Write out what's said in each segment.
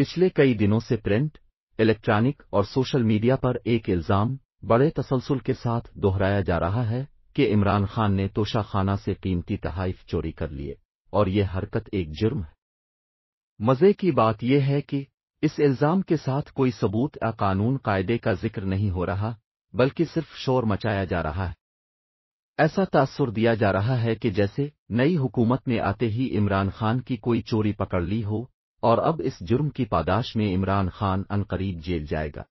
पिछले कई दिनों से प्रिंट, इलेक्ट्रॉनिक और सोशल मीडिया पर एक इल्ज़ाम बड़े तसलसुल के साथ दोहराया जा रहा है कि इमरान खान ने तोशाखाना से कीमती तहाइफ चोरी कर लिए और ये हरकत एक जुर्म है मज़े की बात यह है कि इस इल्ज़ाम के साथ कोई सबूत या कानून कायदे का जिक्र नहीं हो रहा बल्कि सिर्फ शोर मचाया जा रहा है ऐसा तासुर दिया जा रहा है कि जैसे नई हुकूमत में आते ही इमरान खान की कोई चोरी पकड़ ली हो और अब इस जुर्म की पादाश में इमरान खान अनकरीब जेल जाएगा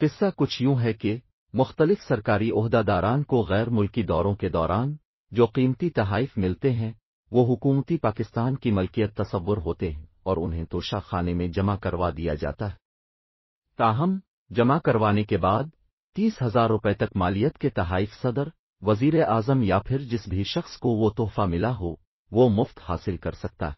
किस्सा कुछ यूं है कि मुख्तलिफ सरकारी अहदादारान को गैर मुल्की दौरों के दौरान जो कीमती तहाइफ मिलते हैं वो हुकूमती पाकिस्तान की मलकियत तस्वर होते हैं और उन्हें तोशा खाने में जमा करवा दिया जाता है ताहम जमा करवाने के बाद तीस हजार रुपये तक मालियत के तहाइफ सदर वजीर आजम या फिर जिस भी शख्स को वो तोहफा मिला हो वो मुफ्त हासिल कर सकता है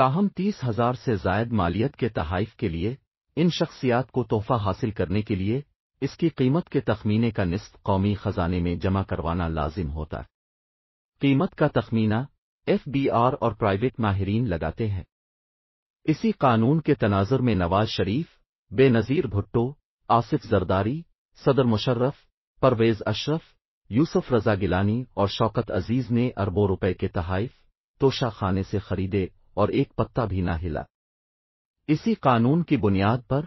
ताहम तीस हजार से जायद मालियत के तहाइफ के लिए इन शख्सियात को तोहफा हासिल करने के लिए इसकी कीमत के तखमीने का निस्फ कौमी खजाने में जमा करवाना लाजिम होता है कीमत का तखमीना एफ बी आर और प्राइवेट माहरीन लगाते हैं इसी कानून के तनाजर में नवाज शरीफ बेनज़ीर भुट्टो आसिफ जरदारी सदर मुशर्रफ परवेज अशरफ यूसुफ रजा गिलानी और शौकत अजीज ने अरबों रुपए के तहाइफ तोशाखाने से खरीदे और एक पत्ता भी न हिला इसी कानून की बुनियाद पर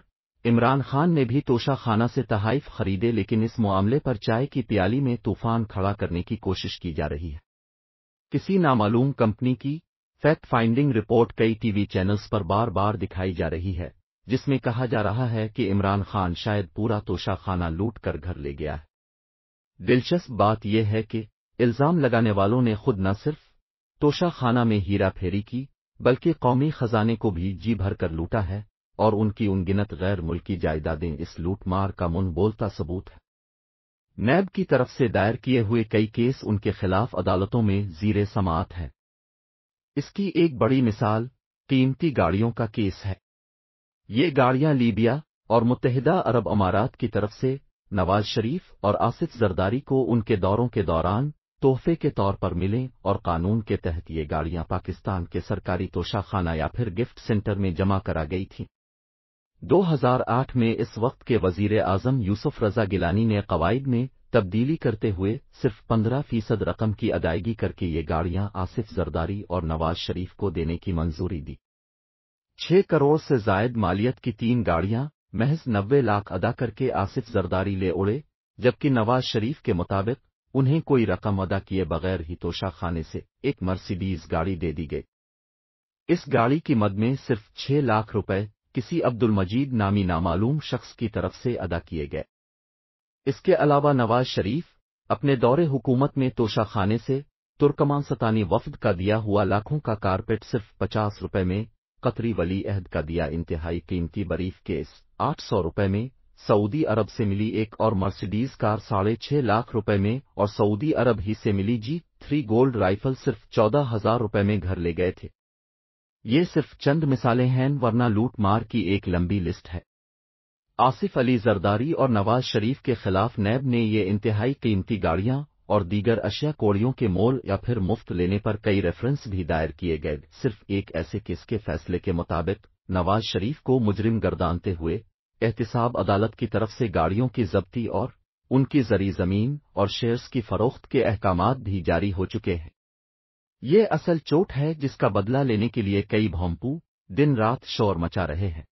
इमरान खान ने भी तोशाखाना से तहाइफ खरीदे लेकिन इस मामले पर चाय की प्याली में तूफान खड़ा करने की कोशिश की जा रही है किसी नामालूम कंपनी की फैक्ट फाइंडिंग रिपोर्ट कई टीवी चैनल्स पर बार बार दिखाई जा रही है जिसमें कहा जा रहा है कि इमरान खान शायद पूरा तोशाखाना लूट कर घर ले गया है दिलचस्प बात यह है कि इल्ज़ाम लगाने वालों ने खुद न सिर्फ तोशाखाना में हीरा फेरी की बल्कि कौमी खजाने को भी जी भर कर लूटा है और उनकी उनगिनत गैर मुल्की जायदादें इस लूटमार का बोलता सबूत है नैब की तरफ से दायर किए हुए कई केस उनके खिलाफ अदालतों में जीर समात हैं इसकी एक बड़ी मिसाल कीमती गाड़ियों का केस है ये गाड़ियां लीबिया और मुतहदा अरब अमारात की तरफ से नवाज शरीफ और आसिफ जरदारी को उनके दौरों के दौरान तोहफे के तौर पर मिलें और कानून के तहत ये गाड़ियां पाकिस्तान के सरकारी तोशाखाना या फिर गिफ्ट सेंटर में जमा करा गई थीं 2008 में इस वक्त के वजीर आजम यूसुफ रजा गिलानी ने कवायद में तब्दीली करते हुए सिर्फ 15 फीसद रकम की अदायगी करके ये गाड़ियां आसिफ जरदारी और नवाज शरीफ को देने की मंजूरी दी छह करोड़ से जायद मालियत की तीन गाड़ियां महज नब्बे लाख अदा करके आसिफ जरदारी ले उड़े जबकि नवाज शरीफ के मुताबिक उन्हें कोई रकम अदा किए बगैर ही तोशाखाने से एक मर्सिडीज गाड़ी दे दी गई इस गाड़ी की मद में सिर्फ छह लाख रुपए किसी अब्दुल मजीद नामी नामालूम शख्स की तरफ से अदा किए गए इसके अलावा नवाज शरीफ अपने दौरे हुकूमत में तोशाखाने से तुर्कमान सतानी वफद का दिया हुआ लाखों का कारपेट सिर्फ पचास रुपए में कतरी वली अहद का दिया इंतहाई कीमती बरीफ केस आठ सौ रुपए में सऊदी अरब से मिली एक और मर्सिडीज कार साढ़े छह लाख रुपए में और सऊदी अरब ही से मिली जी थ्री गोल्ड राइफल सिर्फ चौदह हजार रुपए में घर ले गए थे ये सिर्फ चंद मिसालें हैं वरना लूटमार की एक लंबी लिस्ट है आसिफ अली जरदारी और नवाज शरीफ के खिलाफ नैब ने ये इंतहाई कीमती गाड़ियां और दीगर अशिया कोड़ियों के मोल या फिर मुफ्त लेने पर कई रेफरेंस भी दायर किए गए सिर्फ एक ऐसे केस के फैसले के मुताबिक नवाज शरीफ को मुजरिम गर्दानते हुए एहतसाब अदालत की तरफ से गाड़ियों की जब्ती और उनकी जरी जमीन और शेयर्स की फरोख्त के अहकाम भी जारी हो चुके हैं ये असल चोट है जिसका बदला लेने के लिए कई भोंपू दिन रात शोर मचा रहे हैं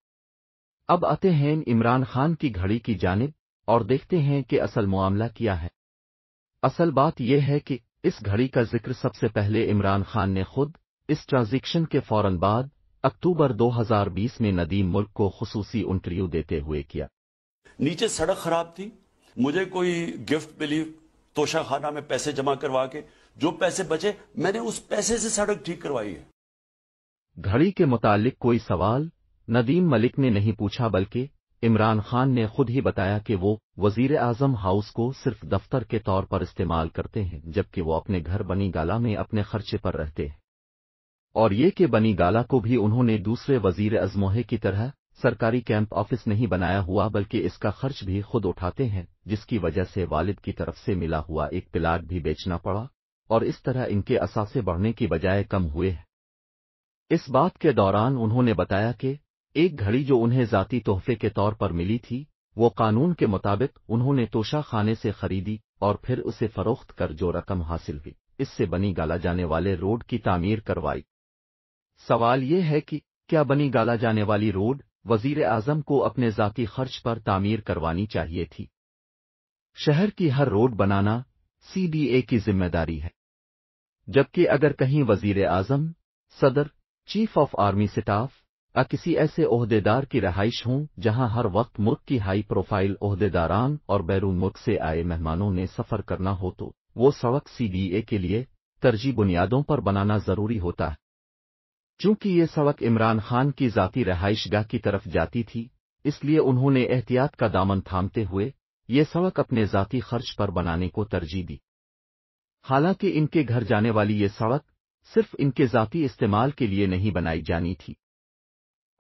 अब आते हैं इमरान खान की घड़ी की जानब और देखते हैं कि असल मामला क्या है असल बात यह है कि इस घड़ी का जिक्र सबसे पहले इमरान खान ने खुद इस ट्रांजेक्शन के फौरन बाद अक्टूबर 2020 में नदीम मुल्क को खसूसी इंटरव्यू देते हुए किया नीचे सड़क खराब थी मुझे कोई गिफ्ट मिली तोशा खाना में पैसे जमा करवा के जो पैसे बचे मैंने उस पैसे से सड़क ठीक करवाई है घड़ी के मुतालिक कोई सवाल नदीम मलिक ने नहीं पूछा बल्कि इमरान खान ने खुद ही बताया कि वो वजीर आजम हाउस को सिर्फ दफ्तर के तौर पर इस्तेमाल करते हैं जबकि वो अपने घर बनी गाला में अपने खर्चे पर रहते हैं और ये के बनी गाला को भी उन्होंने दूसरे वजीर अजमोहे की तरह सरकारी कैंप ऑफिस नहीं बनाया हुआ बल्कि इसका खर्च भी खुद उठाते हैं जिसकी वजह से वालिद की तरफ से मिला हुआ एक प्लाट भी बेचना पड़ा और इस तरह इनके असासे बढ़ने की बजाय कम हुए हैं इस बात के दौरान उन्होंने बताया कि एक घड़ी जो उन्हें जाती तोहफे के तौर पर मिली थी वो कानून के मुताबिक उन्होंने तोशाखाने से खरीदी और फिर उसे फरोख्त कर जो रकम हासिल हुई इससे बनी गाला जाने वाले रोड की तामीर करवाई सवाल ये है कि क्या बनी गाला जाने वाली रोड वजीर आजम को अपने जाती खर्च पर तामीर करवानी चाहिए थी शहर की हर रोड बनाना सीडीए की जिम्मेदारी है जबकि अगर कहीं वजीर आजम सदर चीफ ऑफ आर्मी स्टाफ या किसी ऐसे ओहदेदार की रहाइश हों जहां हर वक्त मुल्क की हाई प्रोफाइल ओहदेदारान और बैरून मुल्क से आए मेहमानों ने सफर करना हो तो वो सड़क सीडीए के लिए तरजीह बुनियादों पर बनाना जरूरी होता है चूंकि ये सड़क इमरान खान की जाती गाह की तरफ जाती थी इसलिए उन्होंने एहतियात का दामन थामते हुए ये सड़क अपने जाती खर्च पर बनाने को तरजीह दी हालांकि इनके घर जाने वाली ये सड़क सिर्फ इनके जाती इस्तेमाल के लिए नहीं बनाई जानी थी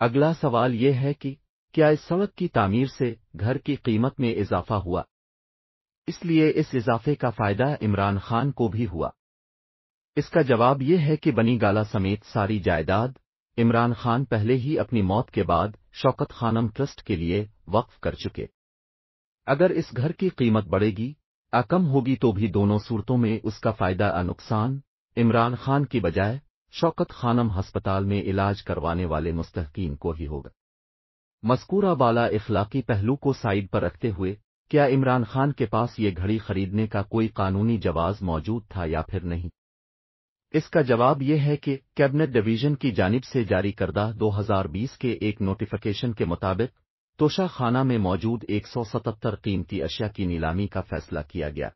अगला सवाल यह है कि क्या इस सड़क की तामीर से घर की कीमत में इजाफा हुआ इसलिए इस इजाफे का फायदा इमरान खान को भी हुआ इसका जवाब यह है कि बनी गाला समेत सारी जायदाद इमरान खान पहले ही अपनी मौत के बाद शौकत खानम ट्रस्ट के लिए वक्फ कर चुके अगर इस घर की कीमत बढ़ेगी या कम होगी तो भी दोनों सूरतों में उसका फायदा या नुकसान इमरान खान की बजाय शौकत खानम हस्पताल में इलाज करवाने वाले मुस्तकीन को ही होगा मस्कूरा बाला इखलाकी पहलू को साइड पर रखते हुए क्या इमरान खान के पास ये घड़ी खरीदने का कोई कानूनी जवाज़ मौजूद था या फिर नहीं इसका जवाब ये है कि कैबिनेट डिवीजन की जानिब से जारी करदा 2020 के एक नोटिफिकेशन के मुताबिक तोशाखाना में मौजूद 177 कीमती अशिया की नीलामी का फैसला किया गया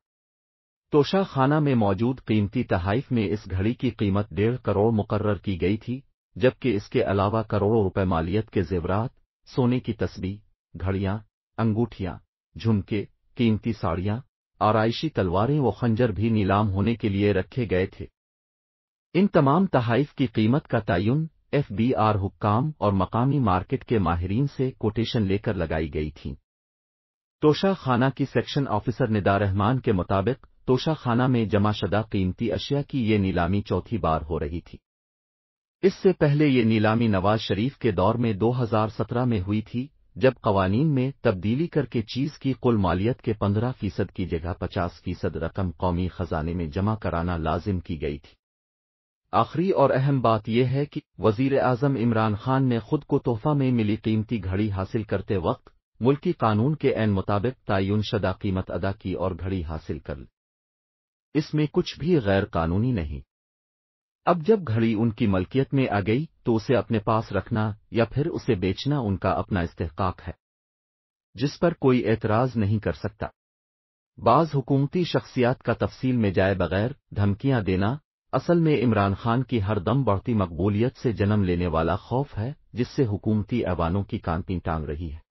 खाना में मौजूद कीमती तहाइफ में इस घड़ी की कीमत डेढ़ करोड़ मुकर्र की गई थी जबकि इसके अलावा करोड़ों रुपये मालियत के जेवरात सोने की तस्वीर घड़ियां अंगूठियां झुमके कीमती साड़ियां आरइशी तलवारें व खंजर भी नीलाम होने के लिए रखे गए थे इन तमाम तहाइफ की कीमत का तयन एफ बी आर हुक्काम और मकामी मार्केट के माहरीन से कोटेशन लेकर लगाई गई थी तोशा खाना की सेक्शन ऑफिसर निदा रहमान के मुताबिक तोशा खाना में जमाशदा कीमती अशिया की ये नीलामी चौथी बार हो रही थी इससे पहले ये नीलामी नवाज शरीफ के दौर में 2017 में हुई थी जब कवानीन में तब्दीली करके चीज की कुल मालियत के 15 फीसद की जगह 50 फीसद रकम कौमी खजाने में जमा कराना लाजिम की गई थी आखिरी और अहम बात यह है कि वजीर आजम इमरान खान ने खुद को तोहफा में मिली कीमती घड़ी हासिल करते वक्त मुल्की कानून के एन मुताबिक तयन शदा कीमत अदा की और घड़ी हासिल कर ली इसमें कुछ भी गैर कानूनी नहीं अब जब घड़ी उनकी मलकियत में आ गई तो उसे अपने पास रखना या फिर उसे बेचना उनका अपना इस्तेहकाक है जिस पर कोई एतराज नहीं कर सकता बाज हुकूमती शख्सियात का तफसील में जाए बगैर धमकियां देना असल में इमरान खान की हर दम बढ़ती मकबूलियत से जन्म लेने वाला खौफ है जिससे हुकूमती ऐवानों की कानपी टांग रही है